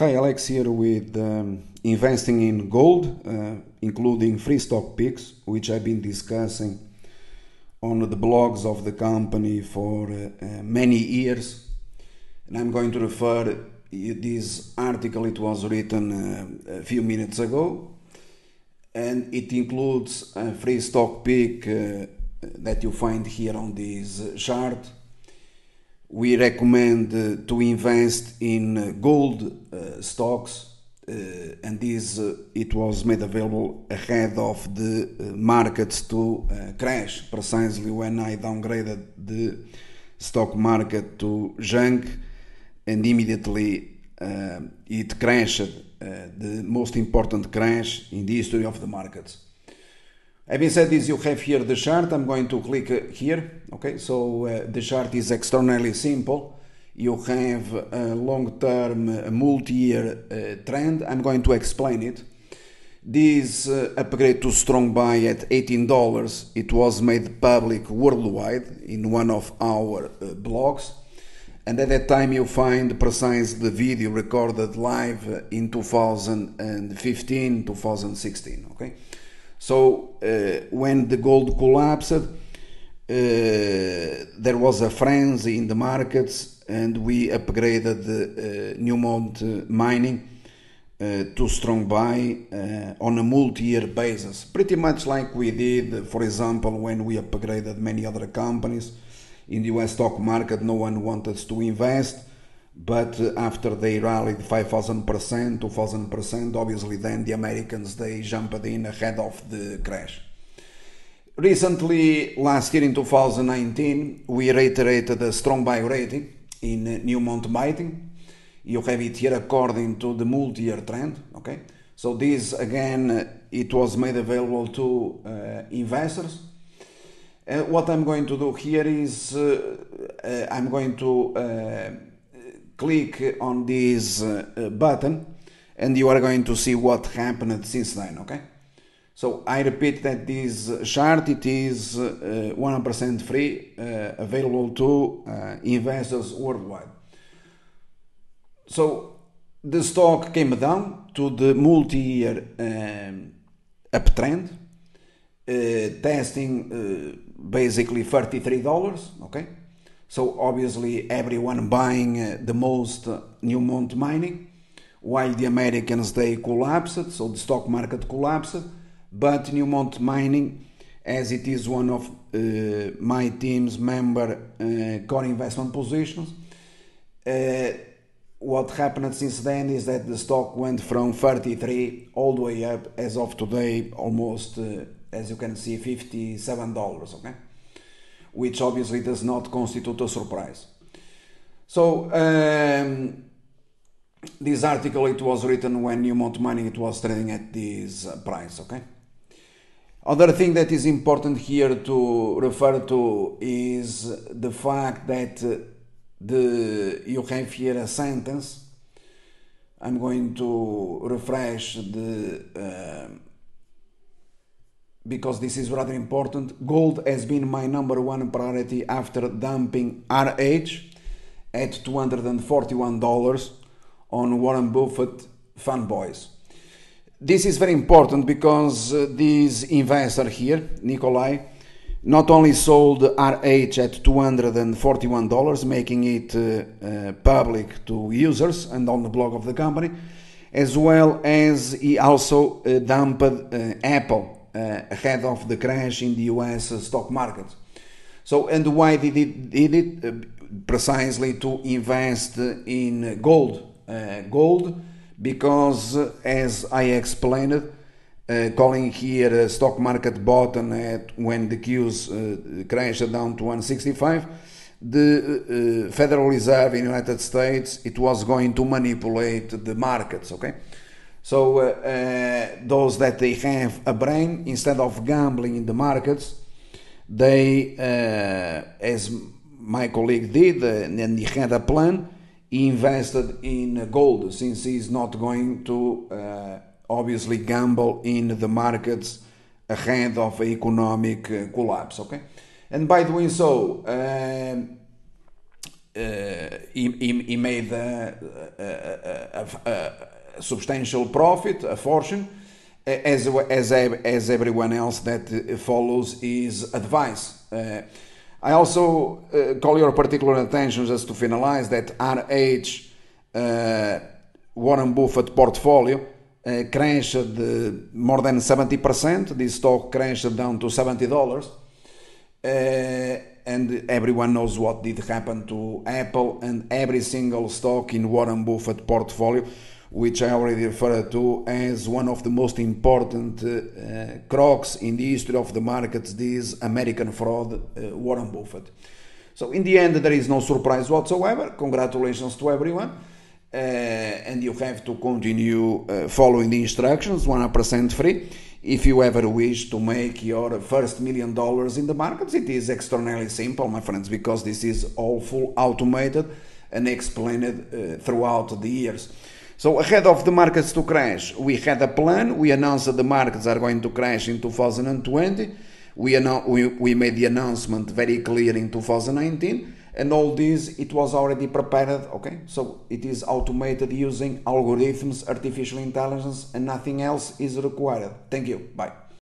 Hi, Alex here with um, investing in gold, uh, including free stock picks, which I've been discussing on the blogs of the company for uh, uh, many years. And I'm going to refer this article, it was written uh, a few minutes ago, and it includes a free stock pick uh, that you find here on this chart we recommend to invest in gold uh, stocks uh, and this uh, it was made available ahead of the uh, markets to uh, crash precisely when I downgraded the stock market to junk and immediately uh, it crashed the most important crash in the history of the markets Having said this, you have here the chart. I'm going to click uh, here. Okay, so uh, the chart is externally simple. You have a long-term uh, multi-year uh, trend. I'm going to explain it. This uh, upgrade to strong buy at $18, it was made public worldwide in one of our uh, blogs. And at that time you find precise the video recorded live in 2015, 2016, okay? So uh, when the gold collapsed, uh, there was a frenzy in the markets, and we upgraded the uh, Newmont mining. Uh, to strong buy uh, on a multi-year basis, pretty much like we did, for example, when we upgraded many other companies in the U.S. stock market. No one wanted to invest, but uh, after they rallied 5,000%, 2,000%, obviously then the Americans, they jumped in ahead of the crash. Recently, last year in 2019, we reiterated a strong buy rating in uh, Newmont Mining. You have it here according to the multi-year trend, okay? So this, again, uh, it was made available to uh, investors. Uh, what I'm going to do here is uh, I'm going to click on this uh, uh, button and you are going to see what happened since then, okay? So I repeat that this chart, it is 100% uh, free, uh, available to investors worldwide. So the stock came down to the multi-year um, uptrend, uh, testing uh, basically $33, okay? So obviously everyone buying uh, the most uh, Newmont mining, while the Americans they collapsed, so the stock market collapsed. But Newmont mining, as it is one of uh, my team's member uh, core investment positions, uh, what happened since then is that the stock went from 33 all the way up as of today, almost uh, as you can see, 57 dollars. Okay which obviously does not constitute a surprise. So, um, this article it was written when Newmont Mining it was trading at this uh, price, okay? Other thing that is important here to refer to is the fact that uh, the you have here a sentence. I'm going to refresh the uh, because this is rather important. Gold has been my number one priority after dumping RH at $241 on Warren Buffett fanboys. This is very important because uh, this investor here, Nikolai, not only sold RH at $241, making it uh, uh, public to users and on the blog of the company, as well as he also uh, dumped uh, Apple uh, ahead of the crash in the US stock market. So, and why did it did it uh, precisely to invest in gold? Uh, gold, because as I explained, uh, calling here a stock market bottom at when the cues uh, crashed down to 165 the uh, federal reserve in the united states it was going to manipulate the markets okay so uh, uh, those that they have a brain instead of gambling in the markets, they uh, as my colleague did and he had a plan. He invested in gold since he's not going to obviously gamble in the markets ahead of economic collapse. Okay, and by doing so, uh, uh, he, he, he, made a, a, a, substantial profit, a fortune, as, as, as everyone else that uh, follows his advice. Uh, I also uh, call your particular attention just to finalize that RH uh, Warren Buffett portfolio uh, crashed uh, more than 70%. This stock crashed down to $70. Uh, and everyone knows what did happen to Apple and every single stock in Warren Buffett portfolio which I already referred to as one of the most important uh, uh crooks in the history of the markets, this American fraud, uh, Warren Buffett. So, in the end, there is no surprise whatsoever. Congratulations to everyone. Uh, and you have to continue uh, following the instructions 100% free. If you ever wish to make your first million dollars in the markets, it is externally simple, my friends, because this is all full automated and explained uh, throughout the years. So ahead of the markets to crash, we had a plan. We announced that the markets are going to crash in 2020. We, we, we made the announcement very clear in 2019 and all this it was already prepared okay so it is automated using algorithms artificial intelligence and nothing else is required thank you bye